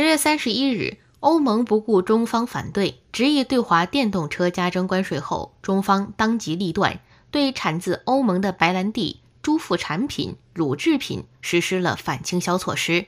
十月三十一日，欧盟不顾中方反对，执意对华电动车加征关税后，中方当即立断，对产自欧盟的白兰地、猪副产品、乳制品实施了反倾销措施。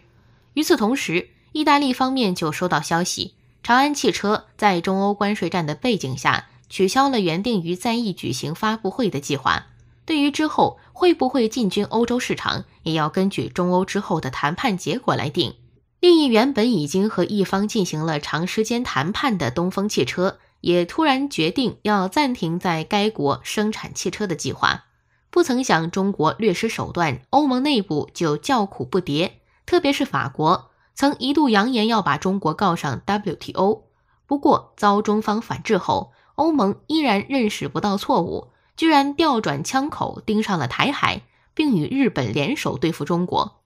与此同时，意大利方面就收到消息，长安汽车在中欧关税战的背景下，取消了原定于在意举行发布会的计划。对于之后会不会进军欧洲市场，也要根据中欧之后的谈判结果来定。另一原本已经和一方进行了长时间谈判的东风汽车，也突然决定要暂停在该国生产汽车的计划。不曾想，中国略施手段，欧盟内部就叫苦不迭。特别是法国，曾一度扬言要把中国告上 WTO。不过遭中方反制后，欧盟依然认识不到错误，居然调转枪口盯上了台海，并与日本联手对付中国。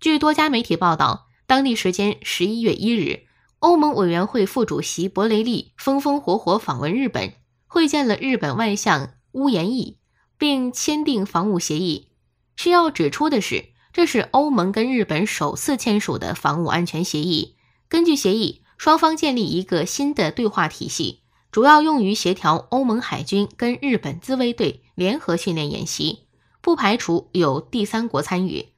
据多家媒体报道。当地时间十一月一日，欧盟委员会副主席博雷利风风火火访问日本，会见了日本外相乌岩义，并签订防务协议。需要指出的是，这是欧盟跟日本首次签署的防务安全协议。根据协议，双方建立一个新的对话体系，主要用于协调欧盟海军跟日本自卫队联合训练演习，不排除有第三国参与。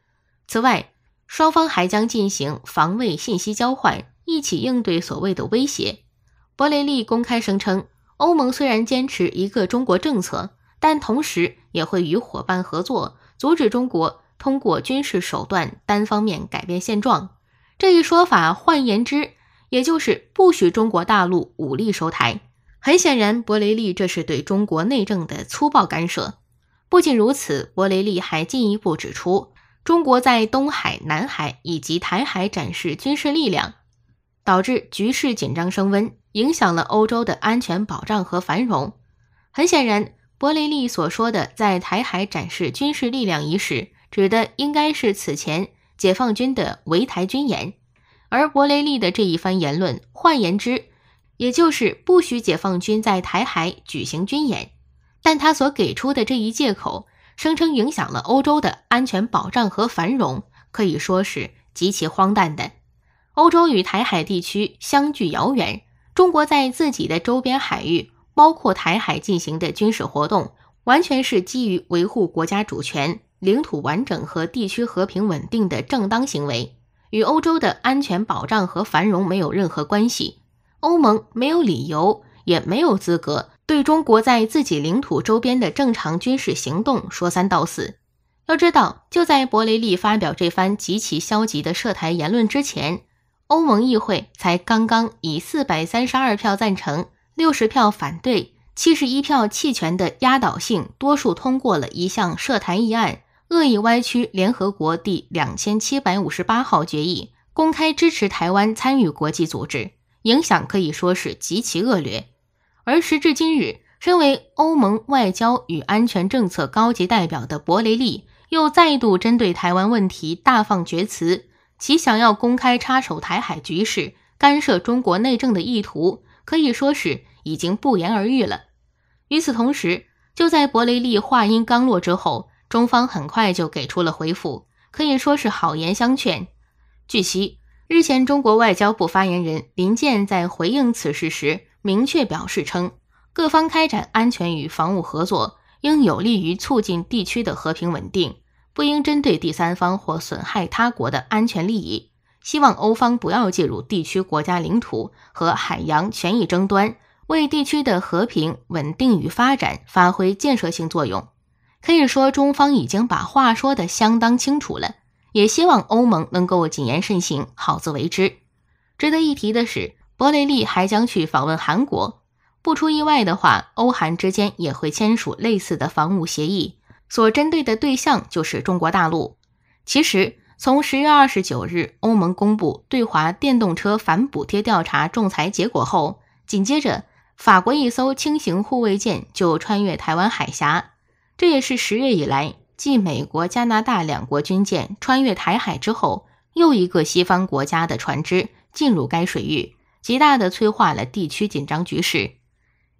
此外，双方还将进行防卫信息交换，一起应对所谓的威胁。博雷利公开声称，欧盟虽然坚持一个中国政策，但同时也会与伙伴合作，阻止中国通过军事手段单方面改变现状。这一说法，换言之，也就是不许中国大陆武力收台。很显然，博雷利这是对中国内政的粗暴干涉。不仅如此，博雷利还进一步指出。中国在东海、南海以及台海展示军事力量，导致局势紧张升温，影响了欧洲的安全保障和繁荣。很显然，伯雷利所说的在台海展示军事力量一事，指的应该是此前解放军的围台军演。而伯雷利的这一番言论，换言之，也就是不许解放军在台海举行军演。但他所给出的这一借口。声称影响了欧洲的安全保障和繁荣，可以说是极其荒诞的。欧洲与台海地区相距遥远，中国在自己的周边海域，包括台海进行的军事活动，完全是基于维护国家主权、领土完整和地区和平稳定的正当行为，与欧洲的安全保障和繁荣没有任何关系。欧盟没有理由，也没有资格。对中国在自己领土周边的正常军事行动说三道四。要知道，就在伯雷利发表这番极其消极的涉台言论之前，欧盟议会才刚刚以四百三十二票赞成、六十票反对、七十一票弃权的压倒性多数通过了一项涉台议案，恶意歪曲联合国第两千七百五十八号决议，公开支持台湾参与国际组织，影响可以说是极其恶劣。而时至今日，身为欧盟外交与安全政策高级代表的博雷利又再度针对台湾问题大放厥词，其想要公开插手台海局势、干涉中国内政的意图，可以说是已经不言而喻了。与此同时，就在博雷利话音刚落之后，中方很快就给出了回复，可以说是好言相劝。据悉，日前中国外交部发言人林健在回应此事时。明确表示称，各方开展安全与防务合作应有利于促进地区的和平稳定，不应针对第三方或损害他国的安全利益。希望欧方不要介入地区国家领土和海洋权益争端，为地区的和平稳定与发展发挥建设性作用。可以说，中方已经把话说得相当清楚了，也希望欧盟能够谨言慎行，好自为之。值得一提的是。伯雷利还将去访问韩国，不出意外的话，欧韩之间也会签署类似的防务协议，所针对的对象就是中国大陆。其实，从十月二十九日欧盟公布对华电动车反补贴调查仲裁结果后，紧接着法国一艘轻型护卫舰就穿越台湾海峡，这也是十月以来继美国、加拿大两国军舰穿越台海之后，又一个西方国家的船只进入该水域。极大地催化了地区紧张局势。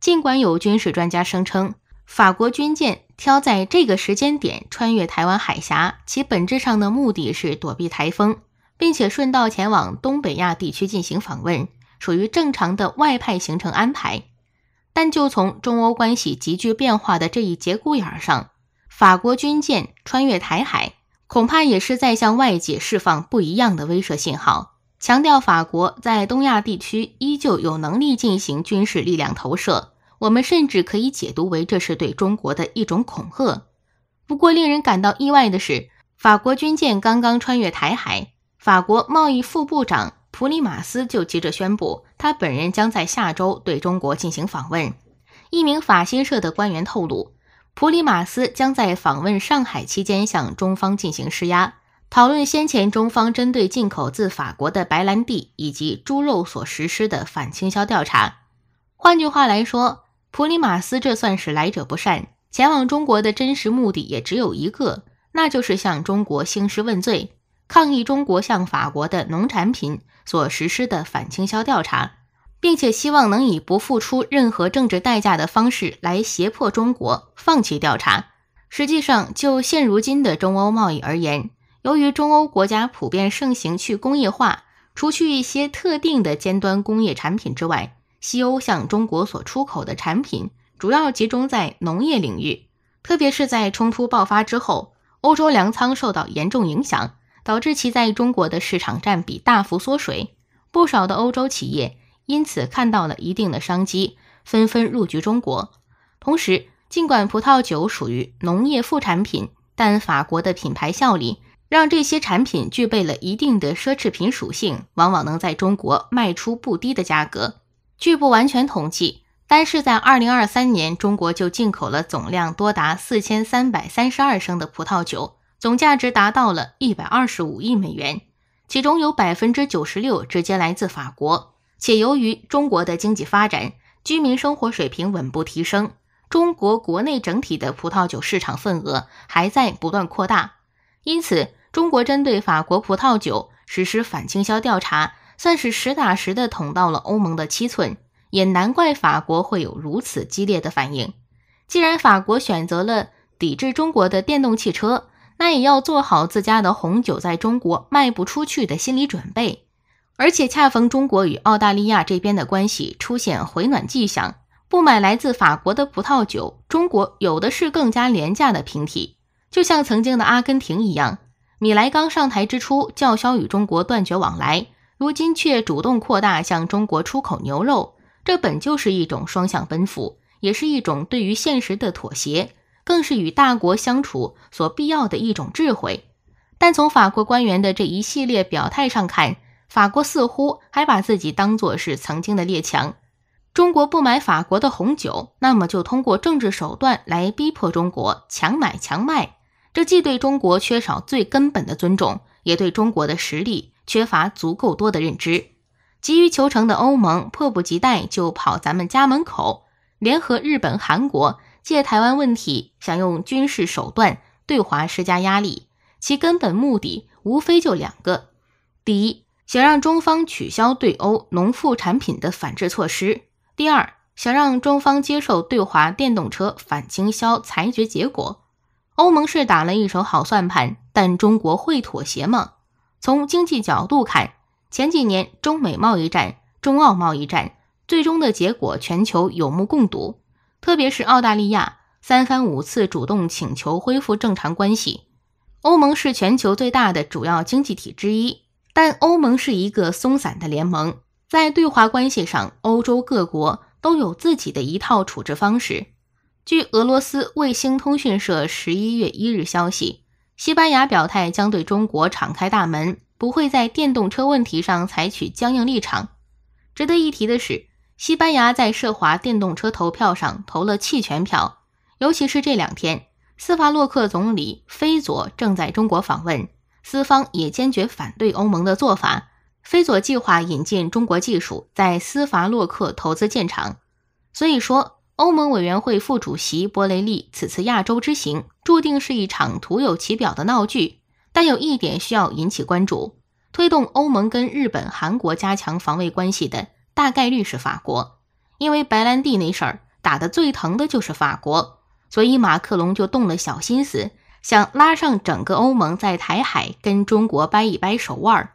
尽管有军事专家声称，法国军舰挑在这个时间点穿越台湾海峡，其本质上的目的是躲避台风，并且顺道前往东北亚地区进行访问，属于正常的外派行程安排。但就从中欧关系急剧变化的这一节骨眼上，法国军舰穿越台海，恐怕也是在向外界释放不一样的威慑信号。强调法国在东亚地区依旧有能力进行军事力量投射，我们甚至可以解读为这是对中国的一种恐吓。不过，令人感到意外的是，法国军舰刚刚穿越台海，法国贸易副部长普里马斯就急着宣布他本人将在下周对中国进行访问。一名法新社的官员透露，普里马斯将在访问上海期间向中方进行施压。讨论先前中方针对进口自法国的白兰地以及猪肉所实施的反倾销调查。换句话来说，普里马斯这算是来者不善，前往中国的真实目的也只有一个，那就是向中国兴师问罪，抗议中国向法国的农产品所实施的反倾销调查，并且希望能以不付出任何政治代价的方式来胁迫中国放弃调查。实际上，就现如今的中欧贸易而言。由于中欧国家普遍盛行去工业化，除去一些特定的尖端工业产品之外，西欧向中国所出口的产品主要集中在农业领域。特别是在冲突爆发之后，欧洲粮仓受到严重影响，导致其在中国的市场占比大幅缩水。不少的欧洲企业因此看到了一定的商机，纷纷入局中国。同时，尽管葡萄酒属于农业副产品，但法国的品牌效力。让这些产品具备了一定的奢侈品属性，往往能在中国卖出不低的价格。据不完全统计，单是在二零二三年，中国就进口了总量多达四千三百三十二升的葡萄酒，总价值达到了一百二十五亿美元，其中有百分之九十六直接来自法国。且由于中国的经济发展，居民生活水平稳步提升，中国国内整体的葡萄酒市场份额还在不断扩大。因此，中国针对法国葡萄酒实施反倾销调查，算是实打实的捅到了欧盟的七寸，也难怪法国会有如此激烈的反应。既然法国选择了抵制中国的电动汽车，那也要做好自家的红酒在中国卖不出去的心理准备。而且，恰逢中国与澳大利亚这边的关系出现回暖迹象，不买来自法国的葡萄酒，中国有的是更加廉价的平替。就像曾经的阿根廷一样，米莱刚上台之初叫嚣与中国断绝往来，如今却主动扩大向中国出口牛肉，这本就是一种双向奔赴，也是一种对于现实的妥协，更是与大国相处所必要的一种智慧。但从法国官员的这一系列表态上看法，国似乎还把自己当作是曾经的列强。中国不买法国的红酒，那么就通过政治手段来逼迫中国强买强卖。这既对中国缺少最根本的尊重，也对中国的实力缺乏足够多的认知。急于求成的欧盟迫不及待就跑咱们家门口，联合日本、韩国借台湾问题想用军事手段对华施加压力，其根本目的无非就两个：第一，想让中方取消对欧农副产品的反制措施。第二，想让中方接受对华电动车反倾销裁决结果，欧盟是打了一手好算盘，但中国会妥协吗？从经济角度看，前几年中美贸易战、中澳贸易战最终的结果，全球有目共睹。特别是澳大利亚三番五次主动请求恢复正常关系。欧盟是全球最大的主要经济体之一，但欧盟是一个松散的联盟。在对华关系上，欧洲各国都有自己的一套处置方式。据俄罗斯卫星通讯社十一月一日消息，西班牙表态将对中国敞开大门，不会在电动车问题上采取僵硬立场。值得一提的是，西班牙在涉华电动车投票上投了弃权票。尤其是这两天，斯法洛克总理菲佐正在中国访问，斯方也坚决反对欧盟的做法。菲佐计划引进中国技术，在斯伐洛克投资建厂。所以说，欧盟委员会副主席博雷利此次亚洲之行，注定是一场徒有其表的闹剧。但有一点需要引起关注：推动欧盟跟日本、韩国加强防卫关系的大概率是法国，因为白兰地那事儿打的最疼的就是法国，所以马克龙就动了小心思，想拉上整个欧盟在台海跟中国掰一掰手腕。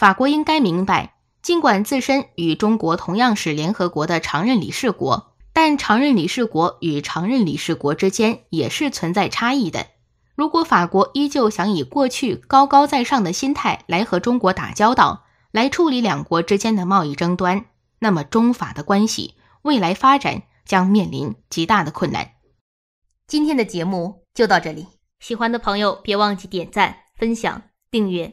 法国应该明白，尽管自身与中国同样是联合国的常任理事国，但常任理事国与常任理事国之间也是存在差异的。如果法国依旧想以过去高高在上的心态来和中国打交道，来处理两国之间的贸易争端，那么中法的关系未来发展将面临极大的困难。今天的节目就到这里，喜欢的朋友别忘记点赞、分享、订阅。